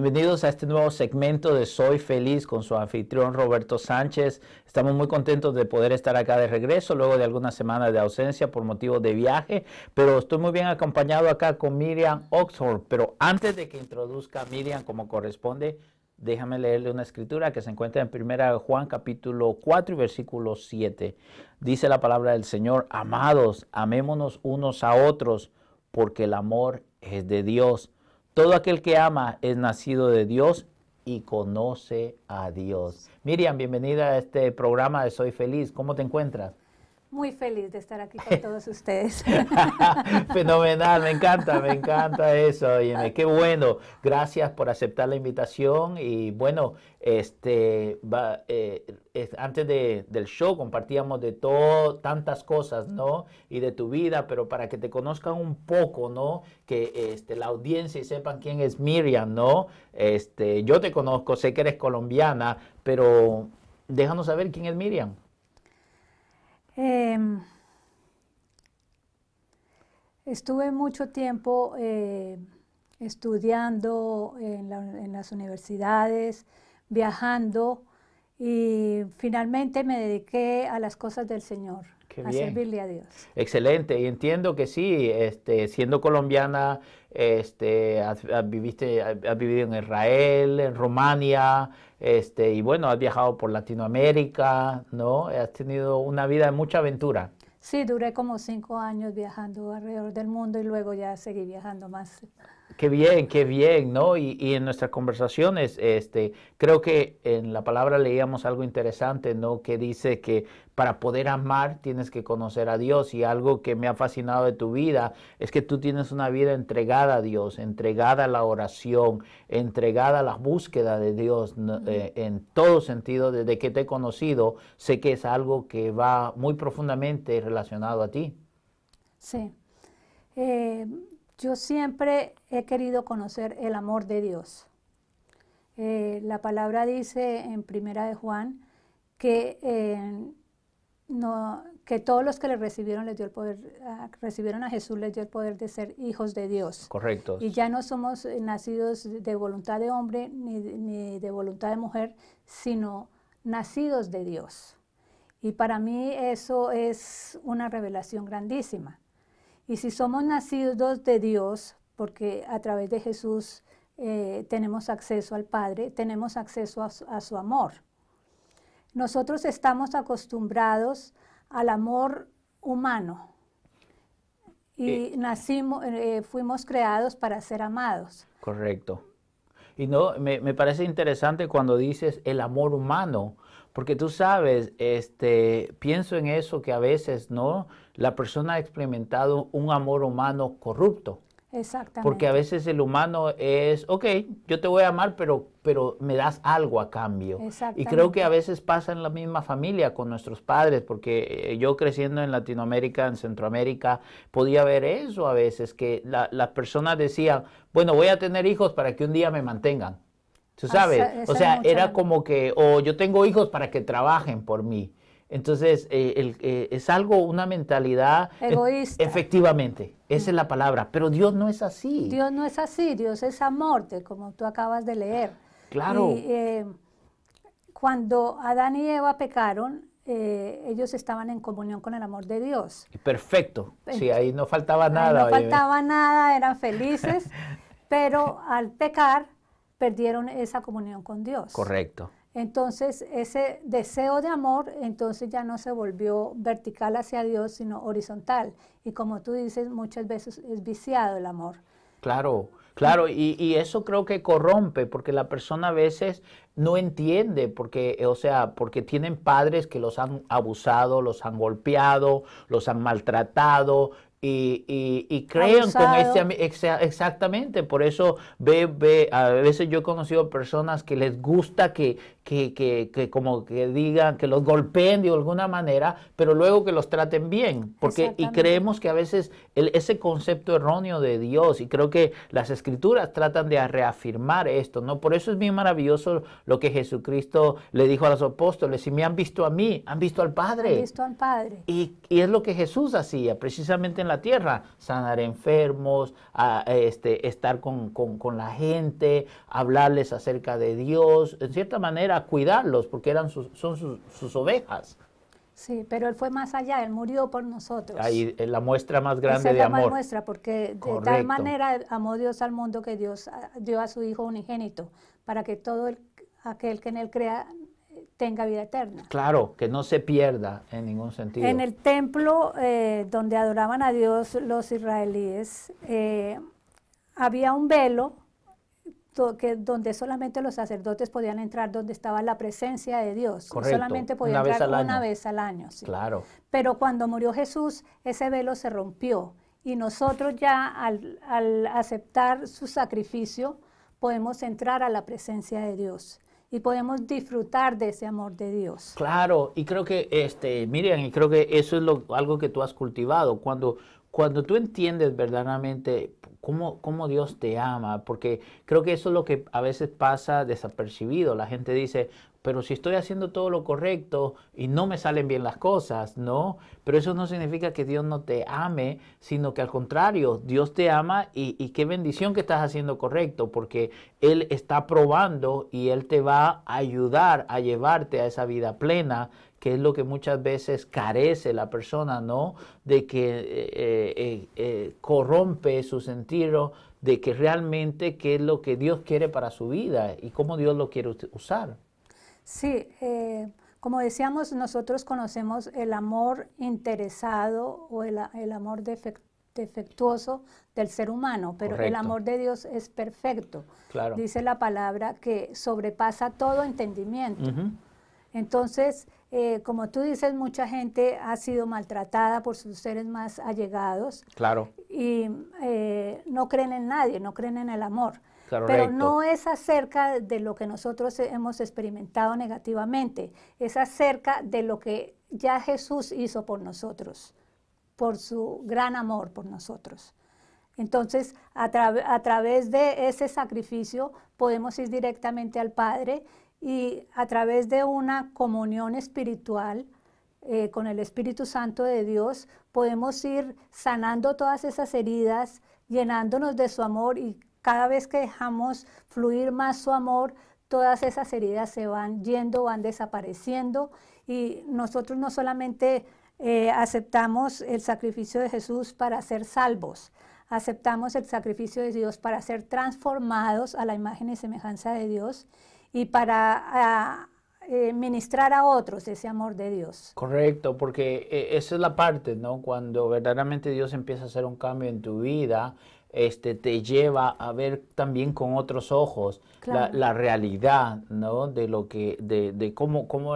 Bienvenidos a este nuevo segmento de Soy Feliz con su anfitrión Roberto Sánchez. Estamos muy contentos de poder estar acá de regreso luego de algunas semanas de ausencia por motivo de viaje, pero estoy muy bien acompañado acá con Miriam Oxford. Pero antes de que introduzca a Miriam como corresponde, déjame leerle una escritura que se encuentra en 1 Juan capítulo 4 y versículo 7. Dice la palabra del Señor, amados, amémonos unos a otros, porque el amor es de Dios todo aquel que ama es nacido de Dios y conoce a Dios. Miriam, bienvenida a este programa de Soy Feliz. ¿Cómo te encuentras? Muy feliz de estar aquí con todos ustedes. Fenomenal, me encanta, me encanta eso. qué bueno. Gracias por aceptar la invitación. Y bueno, este va, eh, antes del show compartíamos de todo, tantas cosas, ¿no? Y de tu vida, pero para que te conozcan un poco, ¿no? Que este, la audiencia y sepan quién es Miriam, ¿no? Este, yo te conozco, sé que eres colombiana, pero déjanos saber quién es Miriam. Em, estuve mucho tiempo em, estudiando en, las universidades, viajando y finalmente me dediqué a las cosas del Señor. a servirle a Dios. Excelente, y entiendo que sí, este, siendo colombiana, este, has, has, vivido en Israel, en Rumania, este, y bueno, has viajado por Latinoamérica, ¿no? Has tenido una vida de mucha aventura. Sí, duré como cinco años viajando alrededor del mundo y luego ya seguí viajando más. Qué bien, qué bien, ¿no? Y, en nuestras conversaciones, este, creo que en la palabra leíamos algo interesante, ¿no? Que dice que para poder amar tienes que conocer a Dios y algo que me ha fascinado de tu vida es que tú tienes una vida entregada a Dios, entregada a la oración, entregada a la búsqueda de Dios eh, en todo sentido. Desde que te he conocido, sé que es algo que va muy profundamente relacionado a ti. Sí. Eh, yo siempre he querido conocer el amor de Dios. Eh, la palabra dice en Primera de Juan que, eh, que todos los que le recibieron les dio el poder, ah, recibieron a Jesús les dio el poder de ser hijos de Dios. Correcto. Y ya no somos eh, nacidos de voluntad de hombre ni, ni de voluntad de mujer, sino nacidos de Dios. Y para mí eso es una revelación grandísima. Y si somos nacidos de Dios, porque a través de Jesús eh, tenemos acceso al Padre, tenemos acceso a su, amor. Nosotros estamos acostumbrados al amor humano y eh. nacimos, eh, fuimos creados para ser amados. Correcto. Y no, me, me, parece interesante cuando dices el amor humano, porque tú sabes, este, pienso en eso que a veces, ¿no? La persona ha experimentado un amor humano corrupto. Exactamente. Porque a veces el humano es, ok, yo te voy a amar, pero, pero me das algo a cambio. Y creo que a veces pasa en la misma familia con nuestros padres, porque eh, yo creciendo en Latinoamérica, en Centroamérica, podía ver eso a veces, que las personas decían, bueno, voy a tener hijos para que un día me mantengan. Tú sabes, o sea, era como que, o yo tengo hijos para que trabajen por mí. Entonces, eh, eh, es algo, una mentalidad e-, egoísta. Efectivamente, esa es mm. la palabra, pero Dios no es así. Dios no es así, Dios es amor, como tú acabas de leer. Claro. Y, eh, cuando Adán y Eva pecaron, ellos estaban en comunión con el amor de Dios. Perfecto, sí, ahí no faltaba nada. no faltaba nada, eran felices, pero al pecar perdieron esa comunión con Dios. Correcto. Entonces, ese deseo de amor, entonces ya no se volvió vertical hacia Dios, sino horizontal. Y como tú dices, muchas veces es viciado el amor. Claro, claro, y, y eso creo que corrompe, porque la persona a veces no entiende, porque, o sea, porque tienen padres que los han abusado, los han golpeado, los han maltratado, y, y, y crean con ese exactamente por eso ve, a veces yo he conocido personas que les gusta que, que, como que digan, que los golpeen de alguna manera, pero luego que los traten bien. Porque, y creemos que a veces ese concepto erróneo de Dios, y creo que las escrituras tratan de reafirmar esto, ¿no? Por eso es bien maravilloso lo que Jesucristo le dijo a los apóstoles, si me han visto a mí, han visto al Padre. Han visto al Padre. Y, es lo que Jesús hacía precisamente en la tierra, sanar enfermos, este, estar con la gente, hablarles acerca de Dios, en cierta manera a cuidarlos, porque eran sus, son sus, ovejas. Sí, pero él fue más allá, él murió por nosotros. Ahí eh, la muestra más grande Esa es la muestra, porque de tal manera amó Dios al mundo que Dios ah, dio a su Hijo unigénito, para que todo aquel que en él crea tenga vida eterna. Claro, que no se pierda en ningún sentido. En el templo eh, donde adoraban a Dios los israelíes, eh, había un velo que, donde solamente los sacerdotes podían entrar, donde estaba la presencia de Dios. Correcto, solamente podían entrar una vez al año. Claro. Pero cuando murió Jesús, ese velo se rompió y nosotros ya al, aceptar su sacrificio podemos entrar a la presencia de Dios y podemos disfrutar de ese amor de Dios. Claro, y creo que este Miriam, y creo que eso es algo que tú has cultivado cuando cuando tú entiendes verdaderamente cómo, Dios te ama, porque creo que eso es lo que a veces pasa desapercibido. La gente dice, pero si estoy haciendo todo lo correcto y no me salen bien las cosas, ¿no? Pero eso no significa que Dios no te ame, sino que al contrario, Dios te ama y, y qué bendición que estás haciendo correcto, porque Él está probando y Él te va a ayudar a llevarte a esa vida plena que es lo que muchas veces carece la persona, ¿no? De que eh, eh, eh, corrompe su sentido de que realmente qué es lo que Dios quiere para su vida y cómo Dios lo quiere usar. Sí, como decíamos, nosotros conocemos el amor interesado o el, amor defectuoso del ser humano, pero el amor de Dios es perfecto. Claro. Dice la palabra que sobrepasa todo entendimiento. Entonces, eh, como tú dices, mucha gente ha sido maltratada por sus seres más allegados. Claro. Y eh, no creen en nadie, no creen en el amor. Pero no es acerca de lo que nosotros hemos experimentado negativamente, es acerca de lo que ya Jesús hizo por nosotros, por su gran amor por nosotros. Entonces, a, través de ese sacrificio podemos ir directamente al Padre y a través de una comunión espiritual eh, con el Espíritu Santo de Dios podemos ir sanando todas esas heridas, llenándonos de su amor y cada vez que dejamos fluir más su amor, todas esas heridas se van yendo, van desapareciendo y nosotros no solamente eh, aceptamos el sacrificio de Jesús para ser salvos, aceptamos el sacrificio de Dios para ser transformados a la imagen y semejanza de Dios y para eh, ministrar a otros ese amor de Dios. Correcto, porque eh, esa es la parte, ¿no? Cuando verdaderamente Dios empieza a hacer un cambio en tu vida, este, te lleva a ver también con otros ojos la, realidad, ¿no? De lo que, de, cómo, cómo,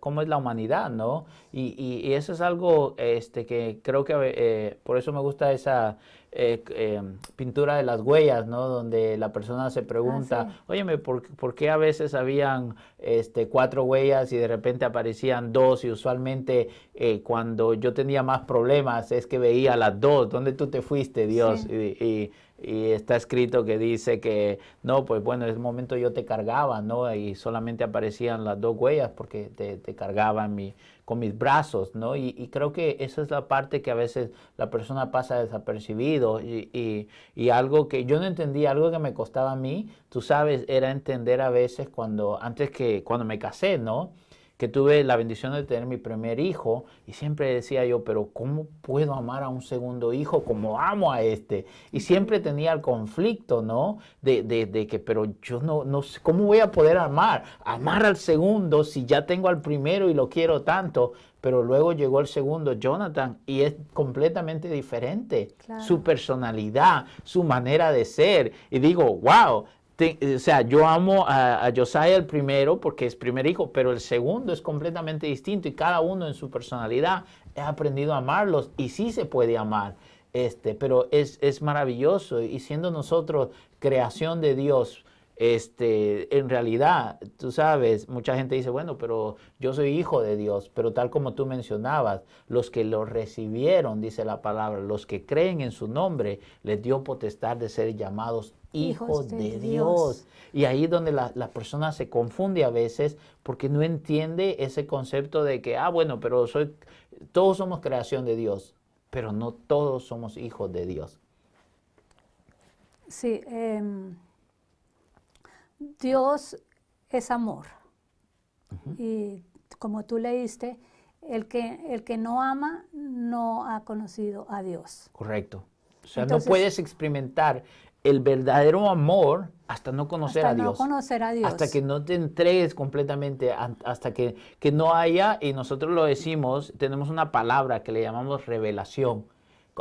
cómo, es la humanidad, ¿no? Y, y, eso es algo este, que creo que eh, por eso me gusta esa eh, em, pintura de las huellas, ¿no? Donde la persona se pregunta, ah, óyeme, ¿por, qué a veces habían este, cuatro huellas y de repente aparecían dos? Y usualmente eh, cuando yo tenía más problemas es que veía las dos, ¿dónde tú te fuiste, Dios? y, y está escrito que dice que no, pues bueno, en ese momento yo te cargaba, ¿no? Y solamente aparecían las dos huellas porque te, cargaban mi, con mis brazos, ¿no? Y, creo que esa es la parte que a veces la persona pasa desapercibido y, y, algo que yo no entendía, algo que me costaba a mí, tú sabes, era entender a veces cuando, antes que cuando me casé, ¿no? que tuve la bendición de tener mi primer hijo y siempre decía yo, pero ¿cómo puedo amar a un segundo hijo como amo a este? Y siempre tenía el conflicto, ¿no? De, de, que, pero yo no, no sé, ¿cómo voy a poder amar? Amar al segundo si ya tengo al primero y lo quiero tanto pero luego llegó el segundo, Jonathan, y es completamente diferente. Su personalidad, su manera de ser. Y digo, wow, eh, o sea, yo amo a, a, Josiah el primero porque es primer hijo, pero el segundo es completamente distinto y cada uno en su personalidad ha aprendido a amarlos y sí se puede amar. Este, pero es maravilloso y siendo nosotros creación de Dios, este, en realidad, tú sabes, mucha gente dice, bueno, pero yo soy hijo de Dios, pero tal como tú mencionabas, los que lo recibieron, dice la palabra, los que creen en su nombre, les dio potestad de ser llamados hijos, de, Dios. Y ahí es donde la, persona se confunde a veces porque no entiende ese concepto de que, ah, bueno, pero soy, todos somos creación de Dios, pero no todos somos hijos de Dios. Sí. Eh Dios es amor. Y como tú leíste, el que, el que no ama no ha conocido a Dios. Correcto. O sea, no puedes experimentar el verdadero amor hasta no conocer, hasta a, no Dios, conocer a Dios. Hasta que no te entregues completamente, hasta que, no haya, y nosotros lo decimos, tenemos una palabra que le llamamos revelación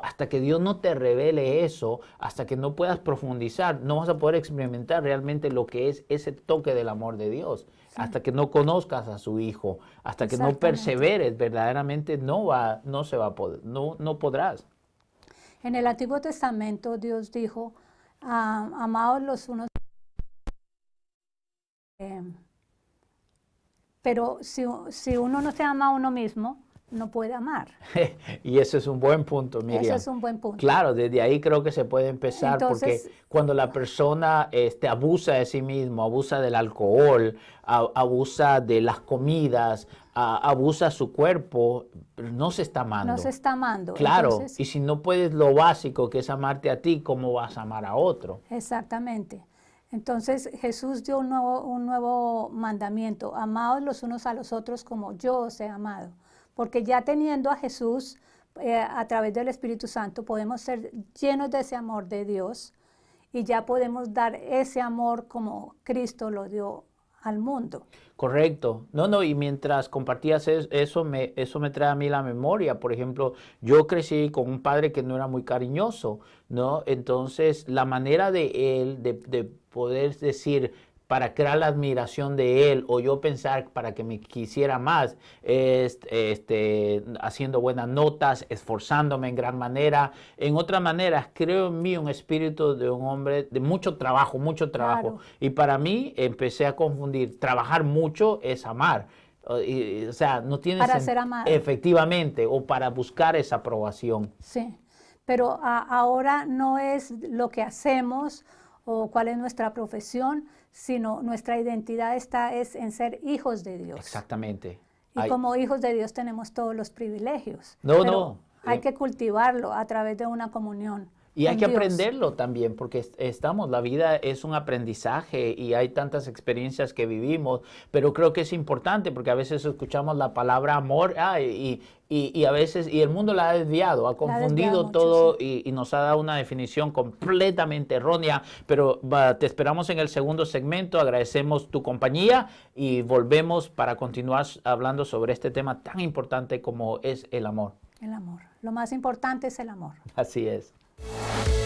hasta que Dios no te revele eso, hasta que no puedas profundizar, no vas a poder experimentar realmente lo que es ese toque del amor de Dios. Hasta que no conozcas a su hijo, hasta que no perseveres, verdaderamente no va, no se va a no, podrás. En el Antiguo Testamento Dios dijo, amados los unos. Em, pero si uno no se ama a uno mismo, no puede amar. y eso es un buen punto, Miriam. Eso es un buen punto. Claro, desde ahí creo que se puede empezar porque cuando la persona este, abusa de sí mismo, abusa del alcohol, abusa de las comidas, abusa su cuerpo, no se está amando. No se está amando. Claro, y si no puedes lo básico que es amarte a ti, ¿cómo vas a amar a otro? Exactamente. Entonces Jesús dio un nuevo, un nuevo mandamiento, amados los unos a los otros como yo os he amado porque ya teniendo a Jesús eh, a través del Espíritu Santo podemos ser llenos de ese amor de Dios y ya podemos dar ese amor como Cristo lo dio al mundo. Correcto. No, no, y mientras compartías eso, me, eso me trae a mí la memoria. Por ejemplo, yo crecí con un padre que no era muy cariñoso, ¿no? Entonces, la manera de él de poder decir, para crear la admiración de él o yo pensar para que me quisiera más, este, haciendo buenas notas, esforzándome en gran manera. En otras maneras, creo en mí un espíritu de un hombre de mucho trabajo, mucho trabajo. Y para mí empecé a confundir, trabajar mucho es amar. O, sea, no tiene Para ser amado. Efectivamente, o para buscar esa aprobación. Sí, pero ahora no es lo que hacemos o cuál es nuestra profesión, sino nuestra identidad está es en ser hijos de Dios. Exactamente. Y como hijos de Dios tenemos todos los privilegios. No, no. Hay eh, que cultivarlo a través de una comunión y hay que aprenderlo también, porque estamos, la vida es un aprendizaje y hay tantas experiencias que vivimos, pero creo que es importante porque a veces escuchamos la palabra amor y, y, a veces, y el mundo la ha desviado, ha confundido todo y, nos ha dado una definición completamente errónea, pero te esperamos en el segundo segmento, agradecemos tu compañía y volvemos para continuar hablando sobre este tema tan importante como es el amor. El amor, lo más importante es el amor. Así es. Música